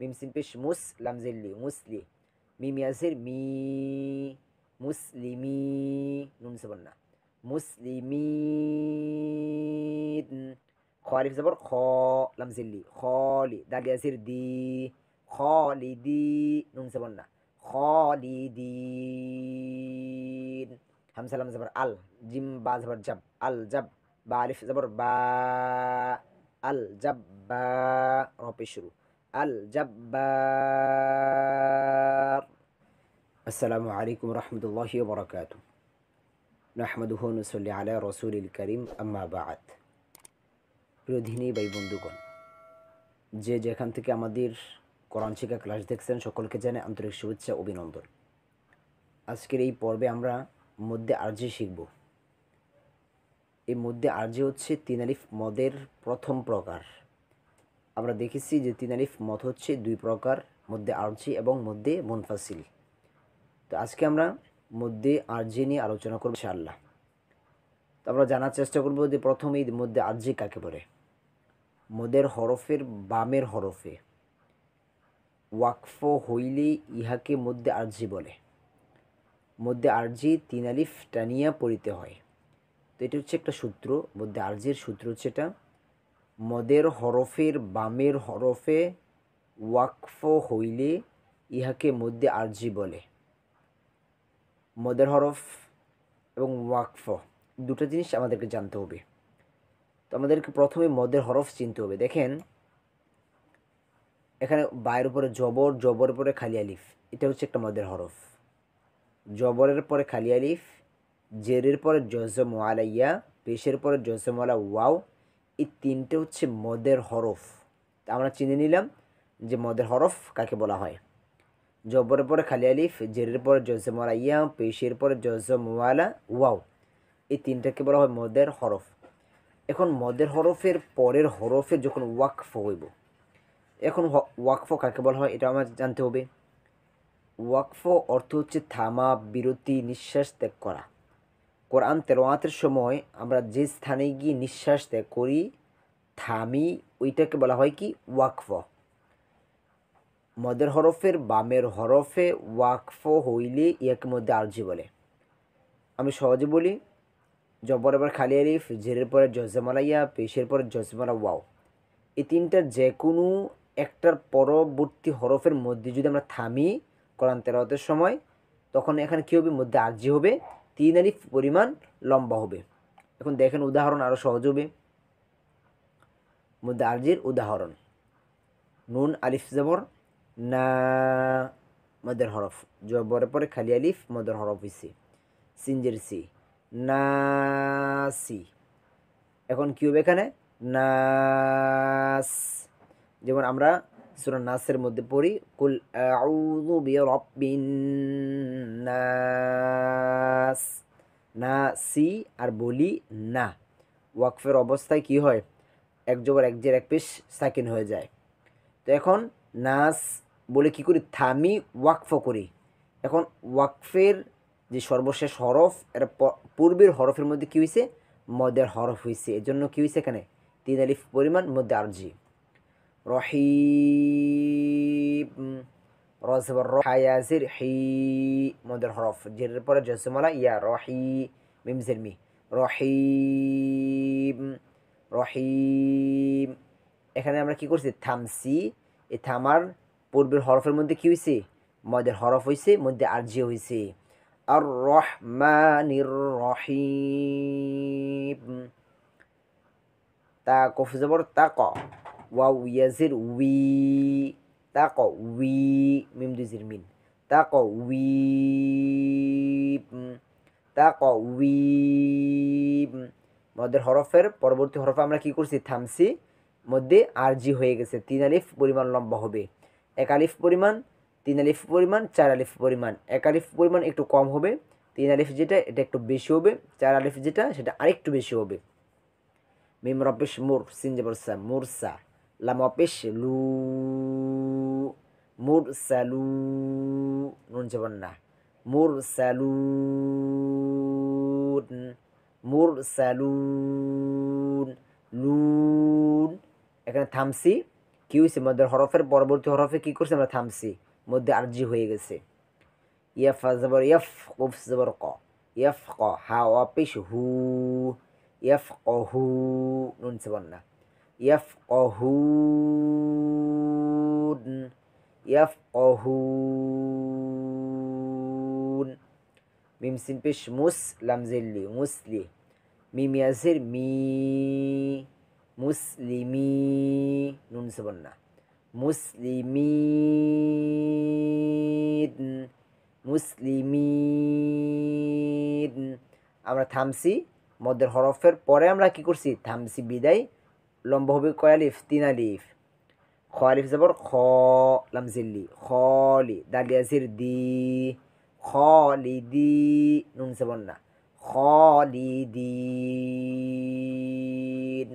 মিম scene পেশ মুস লামজিল্লি মুসলি মিম Yasir me মুসলিমি নুন না মুসলিমিন খরিফ জবর খ লামজিল্লি খলি দাল ইয়াসির দি খলিদি নুন না খলিদিন হামসা লাম জবর আল জিম বা জবর জাব আল জাব বা আলিফ জবর বা আল জাব বা রপে শুরু আল জাব্বার আসসালামু আলাইকুম রহমতুল্লাহ বরকাত নাহমদুহন সাল্লি আলা রসুলিল করিম আম্মা বাদ প্রিয়ধিনী বাই বন্ধুগণ যে যেখান থেকে আমাদের কোরআন শিক্ষা ক্লাস দেখছেন সকলকে জানে আন্তরিক শুভেচ্ছা অভিনন্দন আজকের এই পর্বে আমরা মধ্যে আরজি শিখব এই মধ্যে আরজি হচ্ছে তিন আলিফ মদের প্রথম প্রকার আমরা দেখেছি যে তিনারিফ মত হচ্ছে দুই প্রকার মধ্যে আরজি এবং মধ্যে মুনফাসিল তো আজকে আমরা মধ্যে আর্জি নিয়ে আলোচনা করবো শাল্লাহ তো আমরা জানার চেষ্টা করব যে প্রথমেই মধ্যে আরজি কাকে বলে মদের হরফের বামের হরফে ওয়াকফ হইলেই ইহাকে মধ্যে আর্জি বলে মধ্যে তিন তিনালিফ টানিয়া পড়িতে হয় তো এটা হচ্ছে একটা সূত্র মধ্যে আরজির সূত্র হচ্ছে এটা মদের হরফের বামের হরফে ওয়াকফ হইলে ইহাকে মধ্যে আর্জি বলে মদের হরফ এবং ওয়াকফ দুটো জিনিস আমাদেরকে জানতে হবে তো আমাদেরকে প্রথমে মদের হরফ চিনতে হবে দেখেন এখানে বায়ের উপরে জবর জবরের পরে খালি আলিফ এটা হচ্ছে একটা মদের হরফ জবরের পরে খালি আলিফ জেরের পরে জজম আলাইয়া পেশের পরে জজম আলা ওয়াও এই তিনটে হচ্ছে মদের হরফ আমরা চিনে নিলাম যে মদের হরফ কাকে বলা হয় জবরের পরে খালি আলিফ জেরের পরে জজে ইয়া পেশের পরে জজ মোয়ালা ওয়াও এই তিনটাকে বলা হয় মদের হরফ এখন মদের হরফের পরের হরফে যখন ওয়াকফ হইব এখন ওয়াকফ কাকে বলা হয় এটা আমার জানতে হবে ওয়াকফ অর্থ হচ্ছে থামা বিরতি নিঃশ্বাস ত্যাগ করা কোরআন তেলোয়াতের সময় আমরা যে স্থানে গিয়ে নিঃশ্বাস ত্যাগ করি থামি ওইটাকে বলা হয় কি ওয়াকফ মদের হরফের বামের হরফে ওয়াকফ হইলে ইয়াকে মধ্যে আরজি বলে আমি সহজে বলি জবর এবার খালি আলিফ জেরের পরে জজমালা ইয়া পেশের পরে জজমালা ওয়াও এই তিনটার যে কোনো একটার পরবর্তী হরফের মধ্যে যদি আমরা থামি কোরআন তেলাওয়াতের সময় তখন এখানে কী হবে মধ্যে আর্জি হবে তিন আলিফ পরিমাণ লম্বা হবে এখন দেখেন উদাহরণ আরও সহজ হবে মধ্যে আরজির উদাহরণ নুন আলিফ জবর না মদের হরফ জবরের পরে খালি আলিফ মদের হরফ ইসি সিঞ্জের সি না সি এখন কী হবে এখানে নাস যেমন আমরা সুরা নাসের মধ্যে পড়ি কুল আউযু বিরাব্বিন নাস না সি আর বলি না ওয়াকফের অবস্থায় কি হয় এক জবর এক জের এক পেশ সাকিন হয়ে যায় তো এখন নাস বলে কি করি থামি ওয়াকফ করি এখন ওয়াকফের যে সর্বশেষ হরফ এর পূর্বের হরফের মধ্যে কী হয়েছে মদের হরফ হয়েছে এজন্য কী হয়েছে এখানে তিন আলিফ পরিমাণ মধ্যে আরজি রহি রসবর রাজির হি মদের হরফ জের পরে জসমালা ইয়া রহি মিমসের মি রহি রহিম এখানে আমরা কি করছি থামসি এ থামার পূর্বের হরফের মধ্যে কি হয়েছে মদের হরফ হয়েছে মধ্যে আর্জি হয়েছে আর রহমানির রহিম তা কফ তা ক ওয়া উইয়াজির উই তা ক উই মিম দুজির মিন তা ক উই তা ক উই মদের হরফের পরবর্তী হরফে আমরা কি করছি থামছি মধ্যে আর জি হয়ে গেছে তিন আলিফ পরিমাণ লম্বা হবে এক আলিফ পরিমাণ তিন আলিফ পরিমাণ চার আলিফ পরিমাণ এক আলিফ পরিমাণ একটু কম হবে তিন আলিফ যেটা এটা একটু বেশি হবে চার আলিফ যেটা সেটা আরেকটু বেশি হবে মিম রব্বিশ মুর সিনজাবরসা মুরসা লাম অপেশ লু মুর স্যালু নুন যাবেন না মুর স্যালু মুর স্যালুন লুন এখানে থামছি কি হয়েছে মধ্যে হরফের পরবর্তী হরফে কি করছে আমরা থামছি মধ্যে আর্জি হয়ে গেছে ইয়ফ জবর ইয়ফ উফ জবর ক ইয়ফ ক হা অপেশ হু ইয়ফ ক হু নুন সেবন না يفقهون يفقهون মিম সিন পেশ মুস লামজেল্লি মুসলি মিম ইয়াসির মি মুসলিমি নুন সবন্না মুসলিমিদ মুসলিমিদ আমরা থামছি মদের হরফের পরে আমরা কি করছি থামছি বিদায় লম্বা হবে কয়ালিফ তিন আলিফ খ আলিফ যাবর খ লামজিল্লি খলি জির দি দি নুন যাবর না খলিদিন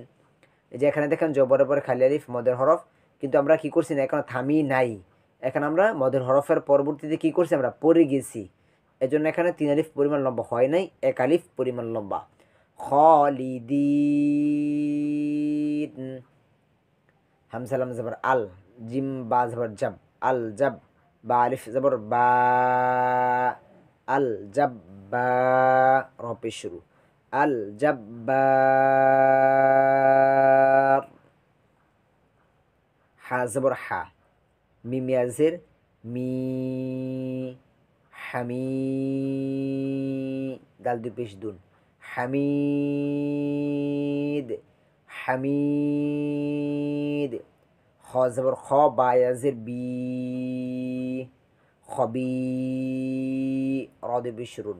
যে এখানে দেখেন জবরের পরে খালি আলিফ মদের হরফ কিন্তু আমরা কি করছি না এখন থামি নাই এখন আমরা মদের হরফের পরবর্তীতে কি করছি আমরা পড়ে গেছি এজন্য এখানে তিন আলিফ পরিমাণ লম্বা হয় নাই এক আলিফ পরিমাণ লম্বা দি হামসালাম জবর আল জিম বা জবর জব আল জব বা আলিফ জবর বা আল জব বা রপে শুরু আল জব বা হা জবর হা মি হামি গাল পেশ দুন হামিদ হামিদ খ জবর খ বায়াজের বি খবি রদবিশরুন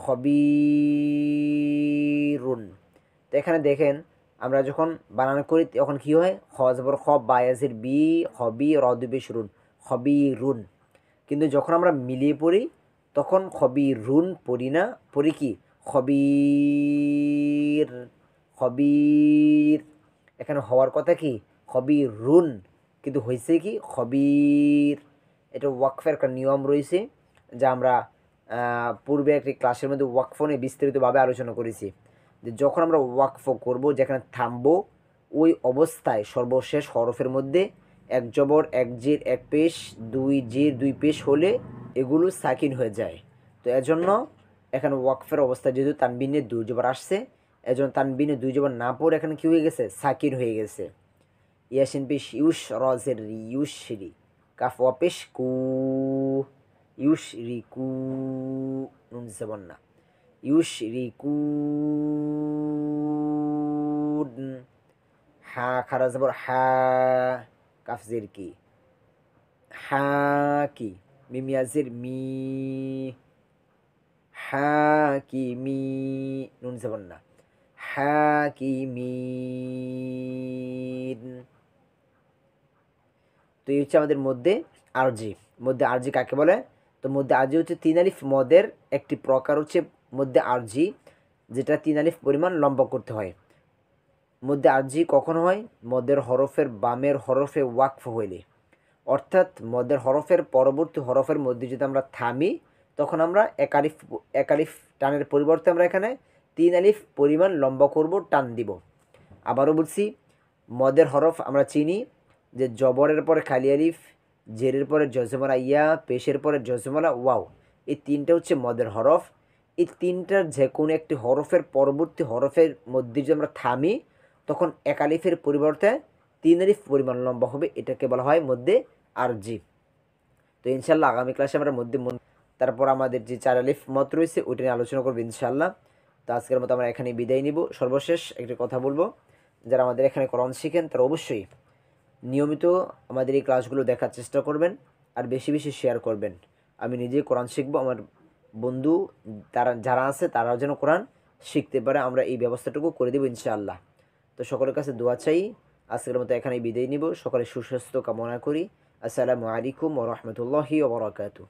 খবিরুন তো এখানে দেখেন আমরা যখন বানান করি তখন কী হয় খ জবর খ বায়াজের বি হবি রদবিশরুন খবিরুন কিন্তু যখন আমরা মিলিয়ে পড়ি তখন খবিরুন পড়ি না পড়ি কি খবির খবির এখানে হওয়ার কথা কি খবির রুন কিন্তু হয়েছে কি খবির এটা ওয়াকফের একটা নিয়ম রয়েছে যা আমরা পূর্বে একটি ক্লাসের মধ্যে ওয়াকফ নিয়ে বিস্তারিতভাবে আলোচনা করেছি যে যখন আমরা ওয়াকফ করব যেখানে থামবো ওই অবস্থায় সর্বশেষ হরফের মধ্যে এক জবর এক জির এক পেশ দুই জির দুই পেশ হলে এগুলো সাকিন হয়ে যায় তো এজন্য এখানে ওয়াকফের অবস্থা যেহেতু তানবিনে দুই জবর আসছে এজন্য তানবিনে দুই জবর না পড়ে এখানে কী হয়ে গেছে সাকির হয়ে গেছে ইয়াসিন পিস ইউস রজের ইউস রি কাফ অপেশ কু ইউস রি কু নুন জবর না ইউস রি কু হা খারা জবর হা কাফ জের কি হা কি মিমিয়াজের মি হা কি মি নুন জবর না হাকিমিন তো এই হচ্ছে আমাদের মধ্যে আরজি মধ্যে আরজি কাকে বলে তো মধ্যে আরজি হচ্ছে তিন আলিফ মদের একটি প্রকার হচ্ছে মধ্যে আরজি যেটা তিন আলিফ পরিমাণ লম্বা করতে হয় মধ্যে আরজি কখন হয় মদের হরফের বামের হরফে ওয়াকফ হইলে অর্থাৎ মদের হরফের পরবর্তী হরফের মধ্যে যদি আমরা থামি তখন আমরা একালিফ একালিফ টানের পরিবর্তে আমরা এখানে তিন আলিফ পরিমাণ লম্বা করব টান দিব আবারও বলছি মদের হরফ আমরা চিনি যে জবরের পরে খালি আলিফ জেরের পরে জজমালা ইয়া পেশের পরে জজমালা ওয়াও এই তিনটা হচ্ছে মদের হরফ এই তিনটার যে কোনো একটি হরফের পরবর্তী হরফের মধ্যে যদি আমরা থামি তখন এক আলিফের পরিবর্তে তিন আলিফ পরিমাণ লম্বা হবে এটাকে বলা হয় মধ্যে আর জি তো ইনশাল্লাহ আগামী ক্লাসে আমরা মধ্যে মন তারপর আমাদের যে চার আলিফ মত রয়েছে ওইটা নিয়ে আলোচনা করবো ইনশাল্লাহ তো আজকের মতো আমরা এখানে বিদায় নিব সর্বশেষ একটি কথা বলবো যারা আমাদের এখানে করণ শিখেন তারা অবশ্যই নিয়মিত আমাদের এই ক্লাসগুলো দেখার চেষ্টা করবেন আর বেশি বেশি শেয়ার করবেন আমি নিজে কোরআন শিখব আমার বন্ধু তারা যারা আছে তারাও যেন কোরআন শিখতে পারে আমরা এই ব্যবস্থাটুকু করে দেবো ইনশাআল্লাহ তো সকলের কাছে দোয়া চাই আজকের মতো এখানেই বিদায় নিব সকলে সুস্বাস্থ্য কামনা করি আসসালামু আলাইকুম ও রহমতুল্লাহি ওবরাকাতু